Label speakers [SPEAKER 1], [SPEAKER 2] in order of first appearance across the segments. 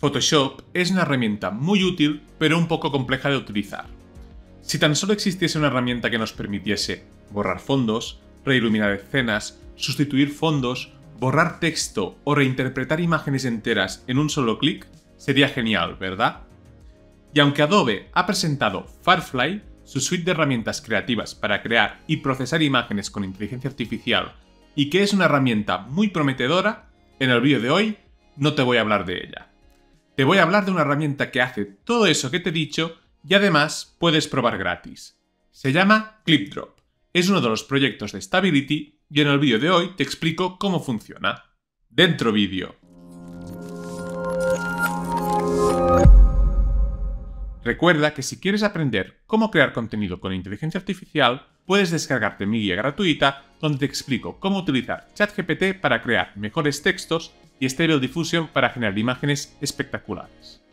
[SPEAKER 1] Photoshop es una herramienta muy útil, pero un poco compleja de utilizar. Si tan solo existiese una herramienta que nos permitiese borrar fondos, reiluminar escenas, sustituir fondos, borrar texto o reinterpretar imágenes enteras en un solo clic, sería genial, ¿verdad? Y aunque Adobe ha presentado Firefly, su suite de herramientas creativas para crear y procesar imágenes con inteligencia artificial, y que es una herramienta muy prometedora, en el vídeo de hoy no te voy a hablar de ella te voy a hablar de una herramienta que hace todo eso que te he dicho y además puedes probar gratis. Se llama ClipDrop. Es uno de los proyectos de Stability y en el vídeo de hoy te explico cómo funciona. Dentro vídeo. Recuerda que si quieres aprender cómo crear contenido con inteligencia artificial, puedes descargarte mi guía gratuita donde te explico cómo utilizar ChatGPT para crear mejores textos y Stereo Diffusion para generar imágenes espectaculares.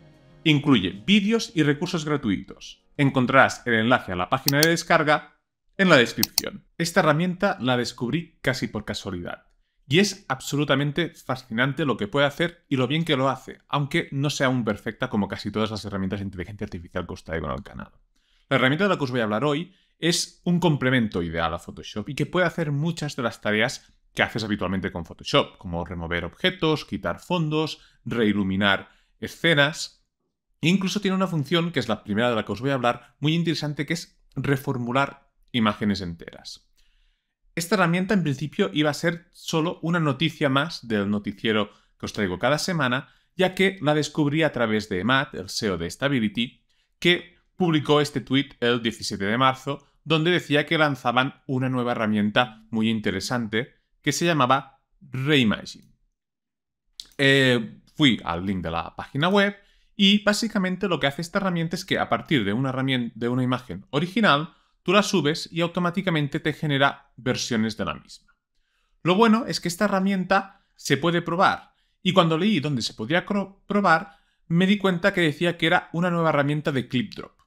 [SPEAKER 1] Incluye vídeos y recursos gratuitos. Encontrarás el enlace a la página de descarga en la descripción. Esta herramienta la descubrí casi por casualidad. Y es absolutamente fascinante lo que puede hacer y lo bien que lo hace, aunque no sea aún perfecta como casi todas las herramientas de inteligencia artificial que os traigo en el canal. La herramienta de la que os voy a hablar hoy es un complemento ideal a Photoshop y que puede hacer muchas de las tareas que haces habitualmente con Photoshop, como remover objetos, quitar fondos, reiluminar escenas. E incluso tiene una función, que es la primera de la que os voy a hablar, muy interesante, que es reformular imágenes enteras. Esta herramienta en principio iba a ser solo una noticia más del noticiero que os traigo cada semana, ya que la descubrí a través de Matt, el SEO de Stability, que publicó este tweet el 17 de marzo, donde decía que lanzaban una nueva herramienta muy interesante que se llamaba Reimagine. Eh, fui al link de la página web y básicamente lo que hace esta herramienta es que a partir de una, de una imagen original, tú la subes y automáticamente te genera versiones de la misma. Lo bueno es que esta herramienta se puede probar y cuando leí dónde se podía probar, me di cuenta que decía que era una nueva herramienta de ClipDrop.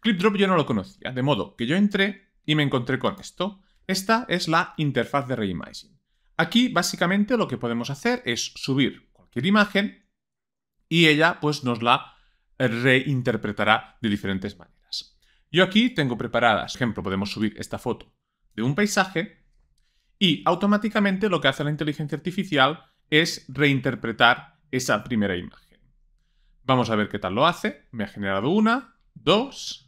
[SPEAKER 1] ClipDrop yo no lo conocía, de modo que yo entré y me encontré con esto. Esta es la interfaz de Reimagine. Aquí básicamente lo que podemos hacer es subir cualquier imagen y ella pues nos la reinterpretará de diferentes maneras. Yo aquí tengo preparada, por ejemplo, podemos subir esta foto de un paisaje y automáticamente lo que hace la inteligencia artificial es reinterpretar esa primera imagen. Vamos a ver qué tal lo hace. Me ha generado una, dos,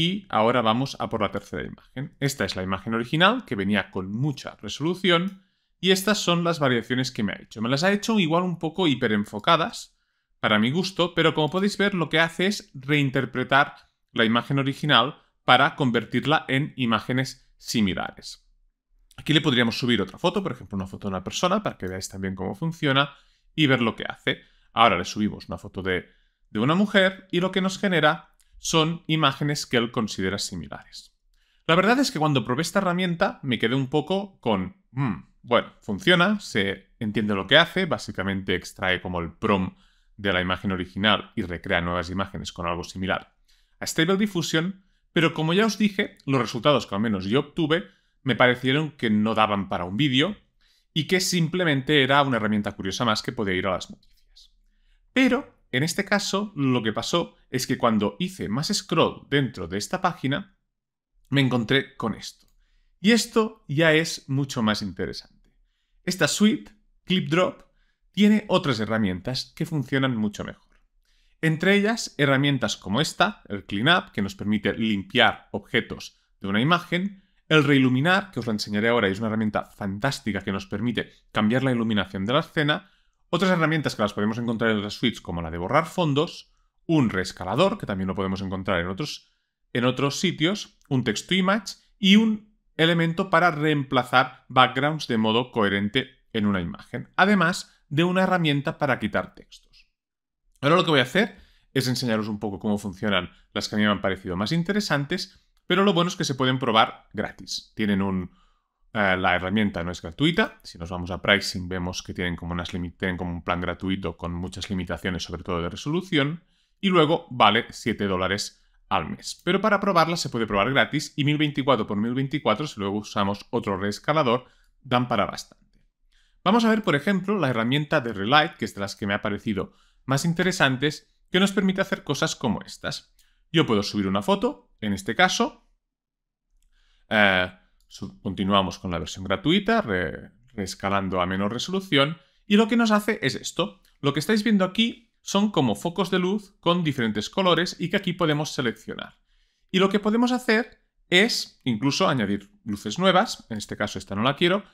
[SPEAKER 1] y ahora vamos a por la tercera imagen. Esta es la imagen original, que venía con mucha resolución, y estas son las variaciones que me ha hecho. Me las ha hecho igual un poco hiperenfocadas, para mi gusto, pero como podéis ver lo que hace es reinterpretar la imagen original para convertirla en imágenes similares. Aquí le podríamos subir otra foto, por ejemplo una foto de una persona, para que veáis también cómo funciona y ver lo que hace. Ahora le subimos una foto de, de una mujer y lo que nos genera son imágenes que él considera similares. La verdad es que cuando probé esta herramienta me quedé un poco con, hmm, bueno, funciona, se entiende lo que hace, básicamente extrae como el prom de la imagen original y recrea nuevas imágenes con algo similar a Stable Diffusion, pero como ya os dije, los resultados que al menos yo obtuve me parecieron que no daban para un vídeo y que simplemente era una herramienta curiosa más que podía ir a las noticias. Pero, en este caso, lo que pasó es que cuando hice más scroll dentro de esta página, me encontré con esto. Y esto ya es mucho más interesante. Esta suite, ClipDrop, tiene otras herramientas que funcionan mucho mejor. Entre ellas, herramientas como esta, el CleanUp, que nos permite limpiar objetos de una imagen, el reiluminar, que os lo enseñaré ahora, y es una herramienta fantástica que nos permite cambiar la iluminación de la escena, otras herramientas que las podemos encontrar en otras suites como la de borrar fondos, un reescalador, que también lo podemos encontrar en otros, en otros sitios, un texto image y un elemento para reemplazar backgrounds de modo coherente en una imagen, además de una herramienta para quitar textos. Ahora lo que voy a hacer es enseñaros un poco cómo funcionan las que a mí me han parecido más interesantes, pero lo bueno es que se pueden probar gratis. Tienen un, eh, la herramienta no es gratuita. Si nos vamos a pricing vemos que tienen como, unas tienen como un plan gratuito con muchas limitaciones, sobre todo de resolución y luego vale 7 dólares al mes. Pero para probarla se puede probar gratis y 1024 por 1024, si luego usamos otro reescalador, dan para bastante. Vamos a ver, por ejemplo, la herramienta de Relight, que es de las que me ha parecido más interesantes, que nos permite hacer cosas como estas. Yo puedo subir una foto, en este caso. Eh, continuamos con la versión gratuita, reescalando a menor resolución. Y lo que nos hace es esto. Lo que estáis viendo aquí son como focos de luz con diferentes colores y que aquí podemos seleccionar. Y lo que podemos hacer es incluso añadir luces nuevas, en este caso esta no la quiero,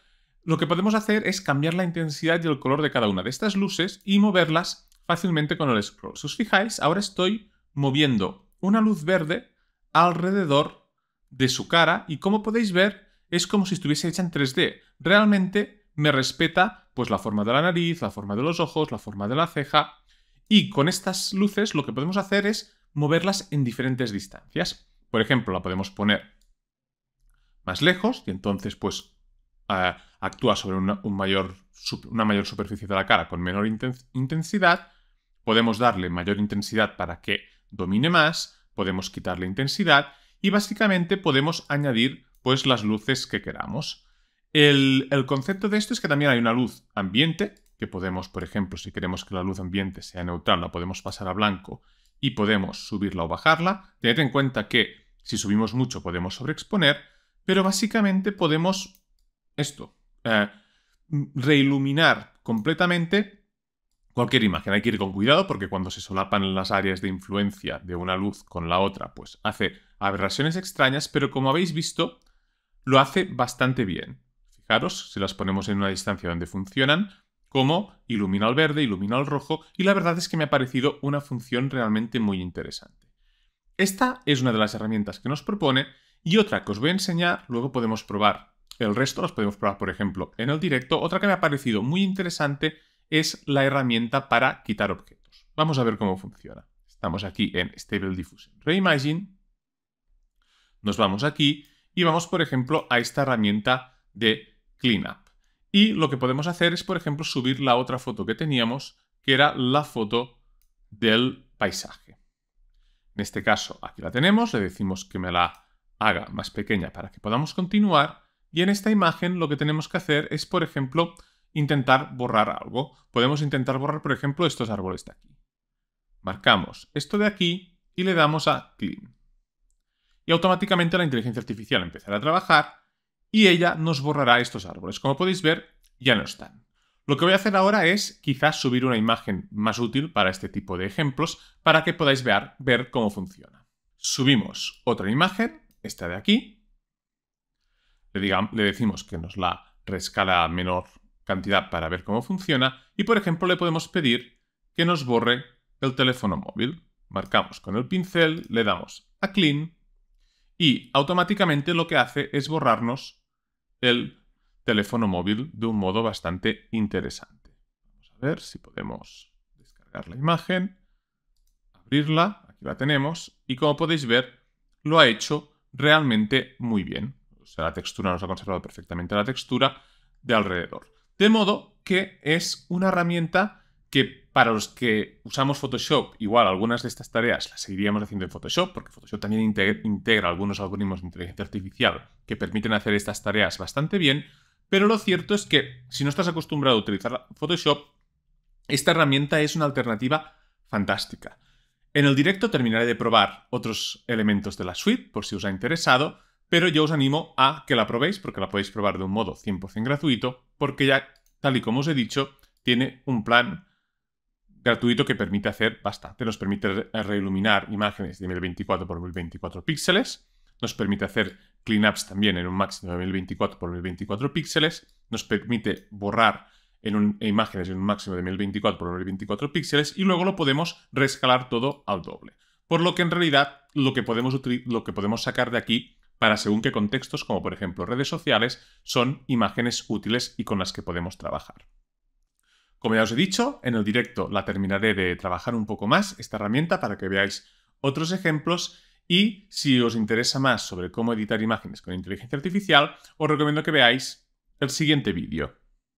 [SPEAKER 1] lo que podemos hacer es cambiar la intensidad y el color de cada una de estas luces y moverlas fácilmente con el scroll. Si os fijáis, ahora estoy moviendo una luz verde alrededor de su cara y como podéis ver es como si estuviese hecha en 3D. Realmente me respeta pues la forma de la nariz, la forma de los ojos, la forma de la ceja, y con estas luces lo que podemos hacer es moverlas en diferentes distancias. Por ejemplo, la podemos poner más lejos y entonces pues actúa sobre una, mayor, superficie de la cara con menor intensidad. Podemos darle mayor intensidad para que domine más, podemos quitarle intensidad y básicamente podemos añadir pues las luces que queramos. El, el concepto de esto es que también hay una luz ambiente que podemos, por ejemplo, si queremos que la luz ambiente sea neutral, la podemos pasar a blanco y podemos subirla o bajarla. Tened en cuenta que si subimos mucho podemos sobreexponer, pero básicamente podemos esto, eh, reiluminar completamente cualquier imagen. Hay que ir con cuidado porque cuando se solapan las áreas de influencia de una luz con la otra, pues hace aberraciones extrañas, pero como habéis visto, lo hace bastante bien. Fijaros, si las ponemos en una distancia donde funcionan, como ilumina al verde, ilumina al rojo, y la verdad es que me ha parecido una función realmente muy interesante. Esta es una de las herramientas que nos propone y otra que os voy a enseñar, luego podemos probar. El resto las podemos probar, por ejemplo, en el directo. Otra que me ha parecido muy interesante es la herramienta para quitar objetos. Vamos a ver cómo funciona. Estamos aquí en Stable Diffusion Reimagine. Nos vamos aquí y vamos, por ejemplo, a esta herramienta de Cleanup. Y lo que podemos hacer es, por ejemplo, subir la otra foto que teníamos, que era la foto del paisaje. En este caso, aquí la tenemos, le decimos que me la haga más pequeña para que podamos continuar. Y en esta imagen lo que tenemos que hacer es, por ejemplo, intentar borrar algo. Podemos intentar borrar, por ejemplo, estos árboles de aquí. Marcamos esto de aquí y le damos a Clean. Y automáticamente la inteligencia artificial empezará a trabajar y ella nos borrará estos árboles. Como podéis ver, ya no están. Lo que voy a hacer ahora es quizás subir una imagen más útil para este tipo de ejemplos para que podáis ver, cómo funciona. Subimos otra imagen, esta de aquí. Le, digamos, le decimos que nos la rescala a menor cantidad para ver cómo funciona y por ejemplo le podemos pedir que nos borre el teléfono móvil. Marcamos con el pincel, le damos a Clean y automáticamente lo que hace es borrarnos el teléfono móvil de un modo bastante interesante. Vamos a ver si podemos descargar la imagen, abrirla, aquí la tenemos, y como podéis ver, lo ha hecho realmente muy bien. O sea, la textura nos ha conservado perfectamente la textura de alrededor. De modo que es una herramienta que para los que usamos Photoshop, igual algunas de estas tareas las seguiríamos haciendo en Photoshop, porque Photoshop también integra algunos algoritmos de inteligencia artificial que permiten hacer estas tareas bastante bien, pero lo cierto es que si no estás acostumbrado a utilizar Photoshop, esta herramienta es una alternativa fantástica. En el directo terminaré de probar otros elementos de la suite, por si os ha interesado, pero yo os animo a que la probéis, porque la podéis probar de un modo 100% gratuito, porque ya, tal y como os he dicho, tiene un plan gratuito que permite hacer bastante. Nos permite reiluminar imágenes de 1024 por 1024 píxeles, nos permite hacer cleanups también en un máximo de 1024 por 1024 píxeles, nos permite borrar en e imágenes en un máximo de 1024 por 1024 píxeles y luego lo podemos rescalar todo al doble. Por lo que en realidad lo que podemos, lo que podemos sacar de aquí para según qué contextos, como por ejemplo redes sociales, son imágenes útiles y con las que podemos trabajar. Como ya os he dicho, en el directo la terminaré de trabajar un poco más, esta herramienta, para que veáis otros ejemplos y si os interesa más sobre cómo editar imágenes con inteligencia artificial, os recomiendo que veáis el siguiente vídeo.